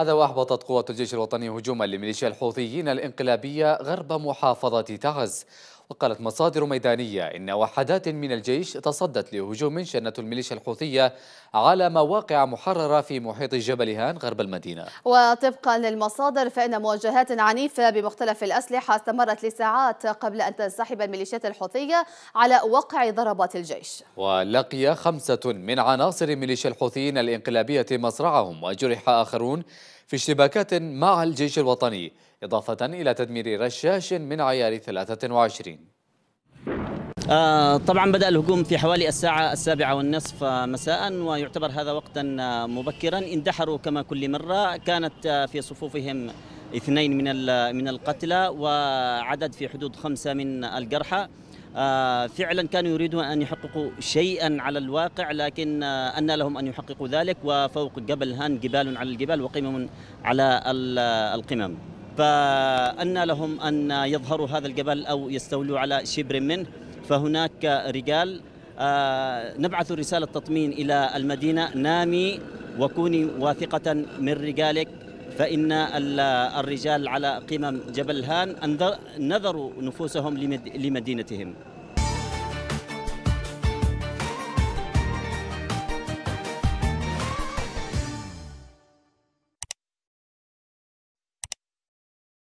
هذا وأحبطت قوات الجيش الوطني هجوما لميليشيا الحوثيين الانقلابية غرب محافظة تعز وقالت مصادر ميدانية إن وحدات من الجيش تصدت لهجوم شنت الميليشيا الحوثية على مواقع محررة في محيط جبل هان غرب المدينة وطبقا للمصادر فإن مواجهات عنيفة بمختلف الأسلحة استمرت لساعات قبل أن تنسحب الميليشيات الحوثية على وقع ضربات الجيش ولقي خمسة من عناصر ميليشيا الحوثيين الانقلابية مصرعهم وجرح آخرون في اشتباكات مع الجيش الوطني إضافة إلى تدمير رشاش من عيار 23 آه، طبعا بدأ الهجوم في حوالي الساعة السابعة والنصف مساء ويعتبر هذا وقتا آه، مبكرا اندحروا كما كل مرة كانت آه، في صفوفهم اثنين من من القتلى وعدد في حدود خمسة من الجرحى فعلا كانوا يريدون أن يحققوا شيئا على الواقع لكن أن لهم أن يحققوا ذلك وفوق جبل هان جبال على الجبال وقمم على القمم فأن لهم أن يظهروا هذا الجبل أو يستولوا على شبر منه فهناك رجال آه، نبعث رسالة تطمين إلى المدينة نامي وكوني واثقة من رجالك فإن الرجال على قمم جبل هان نذروا نفوسهم لمدينتهم